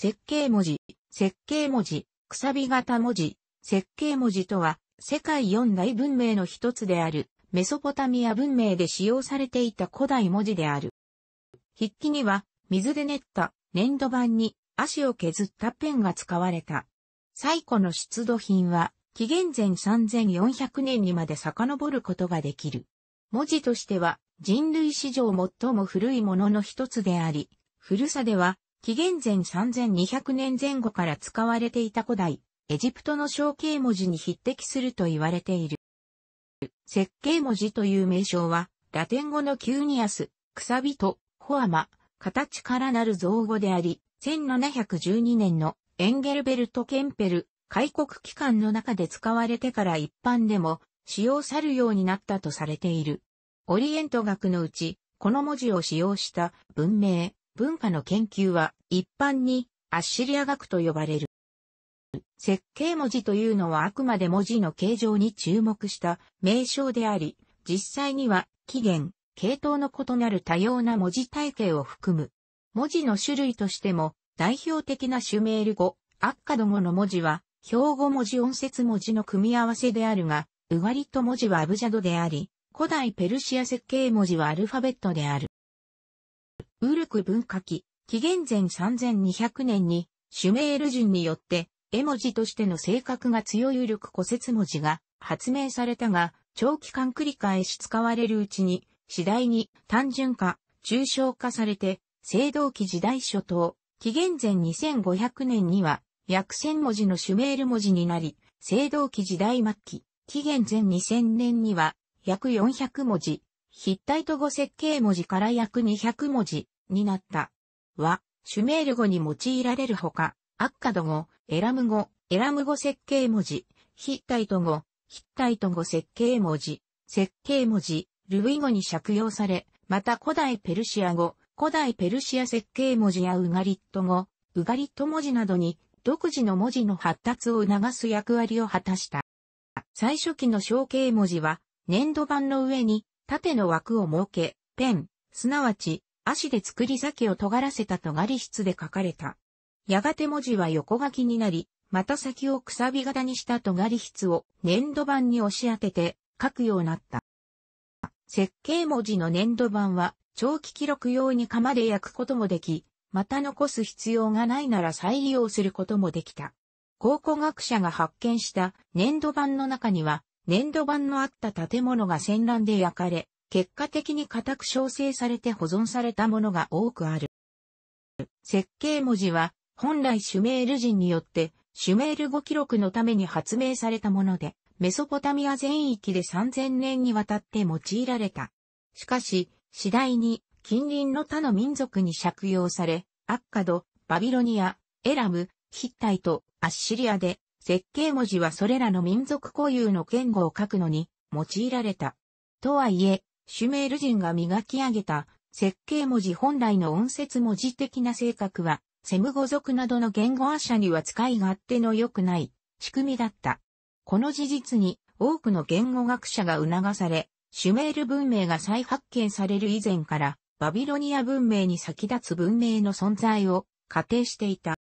設計文字、設計文字、くさび型文字、設計文字とは、世界四大文明の一つである、メソポタミア文明で使用されていた古代文字である。筆記には、水で練った粘土板に足を削ったペンが使われた。最古の出土品は、紀元前3400年にまで遡ることができる。文字としては人類史上最も古いものの一つであり、古さでは紀元前3200年前後から使われていた古代、エジプトの象形文字に匹敵すると言われている。設計文字という名称は、ラテン語のキューニアス、クサビト、ホアマ、形からなる造語であり、1712年のエンゲルベルト・ケンペル、開国機関の中で使われてから一般でも使用さるようになったとされている。オリエント学のうち、この文字を使用した文明、文化の研究は一般にアッシリア学と呼ばれる。設計文字というのはあくまで文字の形状に注目した名称であり、実際には起源、系統の異なる多様な文字体系を含む。文字の種類としても代表的なシュメール語、アッカド語の文字は、標語文字音節文字の組み合わせであるが、ウガリット文字はアブジャドであり、古代ペルシア設計文字はアルファベットである。ウルク文化期、紀元前3200年に、シュメール人によって、絵文字としての性格が強いウルク古説文字が発明されたが、長期間繰り返し使われるうちに、次第に単純化、抽象化されて、青銅器時代初頭、紀元前2500年には、約1000文字のシュメール文字になり、青銅器時代末期、紀元前2000年には、約400文字、ヒッタイト語設計文字から約200文字になった。は、シュメール語に用いられるほか、アッカド語、エラム語、エラム語設計文字、ヒッタイト語、ヒッタイト語設計文字、設計文字、ルビィ語に借用され、また古代ペルシア語、古代ペルシア設計文字やウガリット語、ウガリット文字などに独自の文字の発達を促す役割を果たした。最初期の象形文字は粘土板の上に縦の枠を設け、ペン、すなわち、足で作り酒を尖らせた尖り室で書かれた。やがて文字は横書きになり、また先をくさび型にした尖り室を粘土板に押し当てて書くようになった。設計文字の粘土板は長期記録用に釜で焼くこともでき、また残す必要がないなら再利用することもできた。考古学者が発見した粘土板の中には粘土板のあった建物が戦乱で焼かれ、結果的に固く焼成されて保存されたものが多くある。設計文字は、本来シュメール人によって、シュメール語記録のために発明されたもので、メソポタミア全域で3000年にわたって用いられた。しかし、次第に近隣の他の民族に借用され、アッカド、バビロニア、エラム、ヒッタイト、アッシリアで設計文字はそれらの民族固有の言語を書くのに用いられた。とはいえ、シュメール人が磨き上げた設計文字本来の音節文字的な性格は、セム語族などの言語話者には使い勝手の良くない仕組みだった。この事実に多くの言語学者が促され、シュメール文明が再発見される以前から、バビロニア文明に先立つ文明の存在を仮定していた。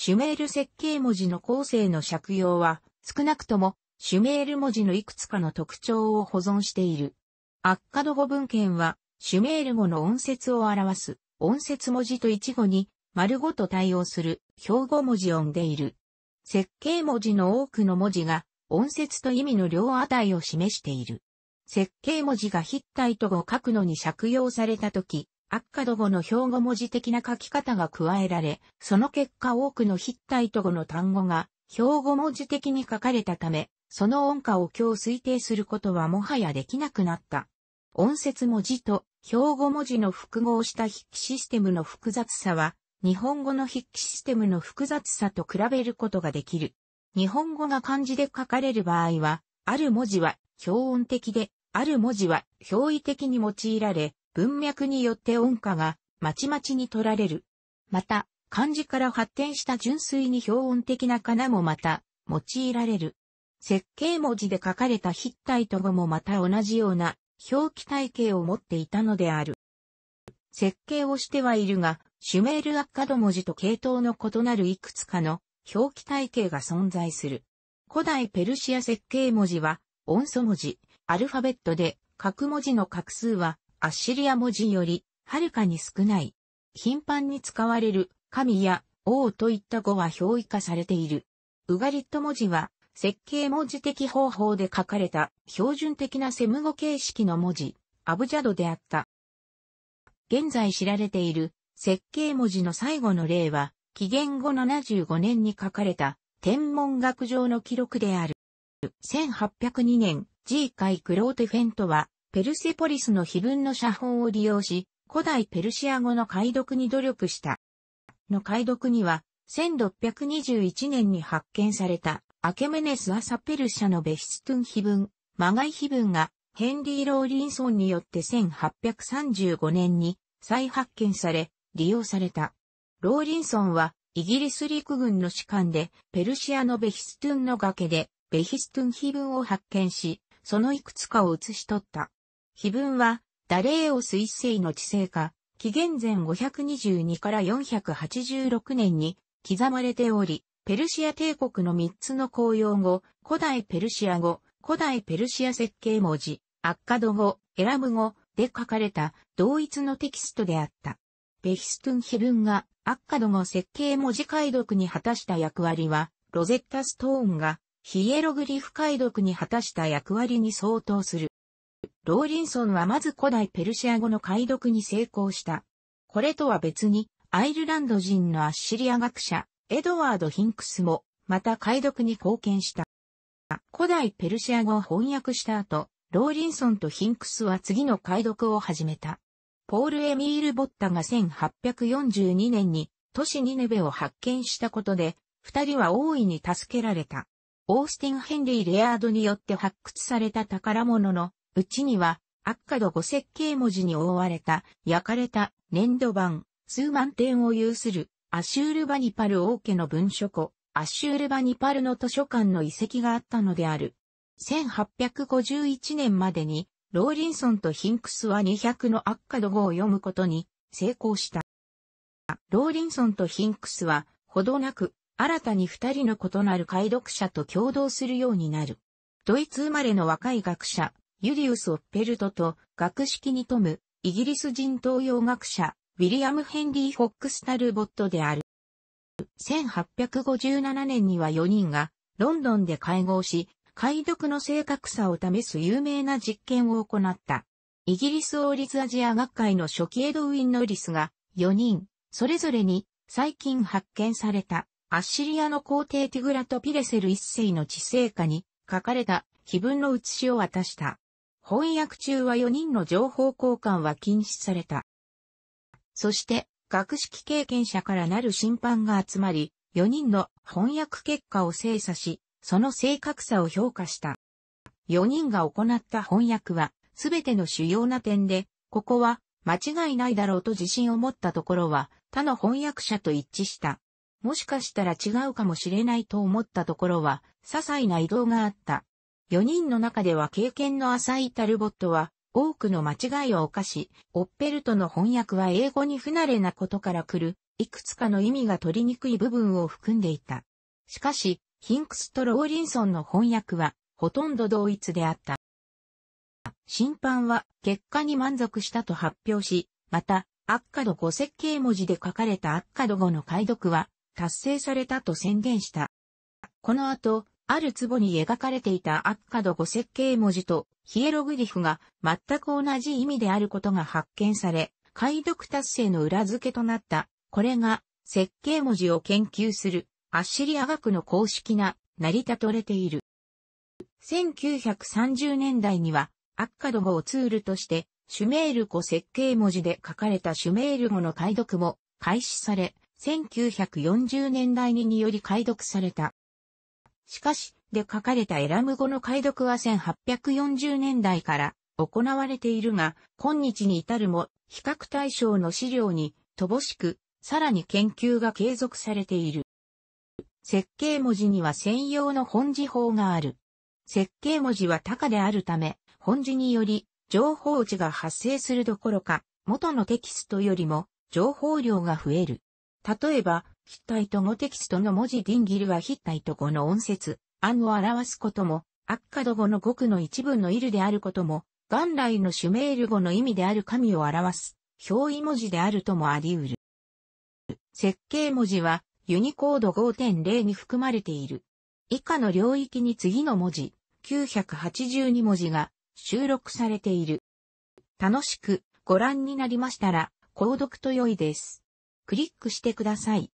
シュメール設計文字の構成の借用は、少なくとも、シュメール文字のいくつかの特徴を保存している。アッカド語文献は、シュメール語の音節を表す、音節文字と一語に、丸ごと対応する、標語文字を生んでいる。設計文字の多くの文字が、音節と意味の両値を示している。設計文字が筆体と語を書くのに借用されたとき、アッカド語の標語文字的な書き方が加えられ、その結果多くのヒッタイト語の単語が標語文字的に書かれたため、その音化を今日推定することはもはやできなくなった。音節文字と標語文字の複合した筆記システムの複雑さは、日本語の筆記システムの複雑さと比べることができる。日本語が漢字で書かれる場合は、ある文字は標音的で、ある文字は表意的に用いられ、文脈によって音歌がまちまちに取られる。また、漢字から発展した純粋に標音的な仮名もまた用いられる。設計文字で書かれた筆体と語もまた同じような表記体系を持っていたのである。設計をしてはいるが、シュメールアッカド文字と系統の異なるいくつかの表記体系が存在する。古代ペルシア設計文字は音素文字、アルファベットで、角文字の画数はアッシリア文字より、はるかに少ない。頻繁に使われる、神や王といった語は表意化されている。ウガリット文字は、設計文字的方法で書かれた標準的なセム語形式の文字、アブジャドであった。現在知られている設計文字の最後の例は、紀元後75年に書かれた天文学上の記録である。1802年、G 海クローテフェントはペルセポリスの碑文の写本を利用し、古代ペルシア語の解読に努力した。の解読には、1621年に発見された、アケメネス・アサ・ペルシャのベヒストゥン碑文、マガイ碑文が、ヘンリー・ローリンソンによって1835年に再発見され、利用された。ローリンソンは、イギリス陸軍の士官で、ペルシアのベヒストゥンの崖で、ベヒストゥン碑文を発見し、そのいくつかを写し取った。碑文は、ダレーオス一世の治世化、紀元前522から486年に刻まれており、ペルシア帝国の3つの公用語、古代ペルシア語、古代ペルシア設計文字、アッカド語、エラム語で書かれた同一のテキストであった。ベヒストゥン碑文がアッカド語設計文字解読に果たした役割は、ロゼッタストーンがヒエログリフ解読に果たした役割に相当する。ローリンソンはまず古代ペルシア語の解読に成功した。これとは別に、アイルランド人のアッシリア学者、エドワード・ヒンクスも、また解読に貢献した。古代ペルシア語を翻訳した後、ローリンソンとヒンクスは次の解読を始めた。ポール・エミール・ボッタが1842年に都市ニネベを発見したことで、二人は大いに助けられた。オースティン・ヘンリー・レアードによって発掘された宝物のうちには、悪化度5設計文字に覆われた、焼かれた粘土板、数万点を有する、アシュールバニパル王家の文書庫、アシュールバニパルの図書館の遺跡があったのである。1851年までに、ローリンソンとヒンクスは200の悪化度5を読むことに成功した。ローリンソンとヒンクスは、ほどなく、新たに二人の異なる解読者と共同するようになる。ドイツ生まれの若い学者、ユリウス・オッペルトと学識に富むイギリス人東洋学者ウィリアム・ヘンリー・フォックス・タルボットである。1857年には4人がロンドンで会合し、解読の正確さを試す有名な実験を行った。イギリス王立アジア学会の初期エドウィン・ノリスが4人、それぞれに最近発見されたアッシリアの皇帝ティグラとピレセル一世の知性下に書かれた碑文の写しを渡した。翻訳中は4人の情報交換は禁止された。そして、学識経験者からなる審判が集まり、4人の翻訳結果を精査し、その正確さを評価した。4人が行った翻訳は、すべての主要な点で、ここは間違いないだろうと自信を持ったところは、他の翻訳者と一致した。もしかしたら違うかもしれないと思ったところは、些細な移動があった。4人の中では経験の浅いタルボットは、多くの間違いを犯し、オッペルトの翻訳は英語に不慣れなことから来る、いくつかの意味が取りにくい部分を含んでいた。しかし、ヒンクスとローリンソンの翻訳は、ほとんど同一であった。審判は結果に満足したと発表し、また、アッカド語設計文字で書かれたアッカド語の解読は達成されたと宣言した。この後、ある壺に描かれていた悪ド語設計文字とヒエログリフが全く同じ意味であることが発見され、解読達成の裏付けとなった。これが設計文字を研究するアッシリア学の公式な成り立たれている。1930年代にはアッカド語をツールとしてシュメール語設計文字で書かれたシュメール語の解読も開始され、1940年代ににより解読された。しかし、で書かれたエラム語の解読は1840年代から行われているが、今日に至るも、比較対象の資料に乏しく、さらに研究が継続されている。設計文字には専用の本字法がある。設計文字は高であるため、本字により情報値が発生するどころか、元のテキストよりも情報量が増える。例えば、タイと語テキストの文字ディンギルはヒッタイト語の音節、案を表すことも、アッカド語の語句の一部のイルであることも、元来のシュメール語の意味である神を表す、表意文字であるともあり得る。設計文字は、ユニコード5.0に含まれている。以下の領域に次の文字、982文字が収録されている。楽しくご覧になりましたら、購読と良いです。クリックしてください。